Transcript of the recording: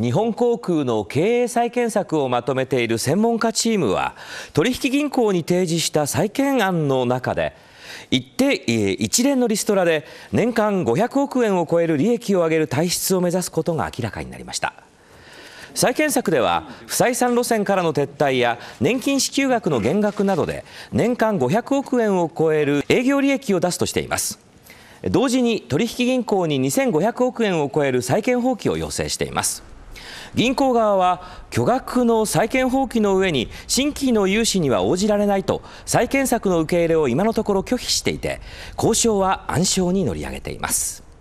日本航空の経営再建策をまとめている専門家チームは取引銀行に提示した再建案の中で一定一連のリストラで年間500億円を超える利益を上げる体質を目指すことが明らかになりました再建策では不採算路線からの撤退や年金支給額の減額などで年間500億円を超える営業利益を出すとしています同時に取引銀行に2500億円を超える債権放棄を要請しています銀行側は巨額の債権放棄の上に新規の融資には応じられないと債権策の受け入れを今のところ拒否していて交渉は暗礁に乗り上げています。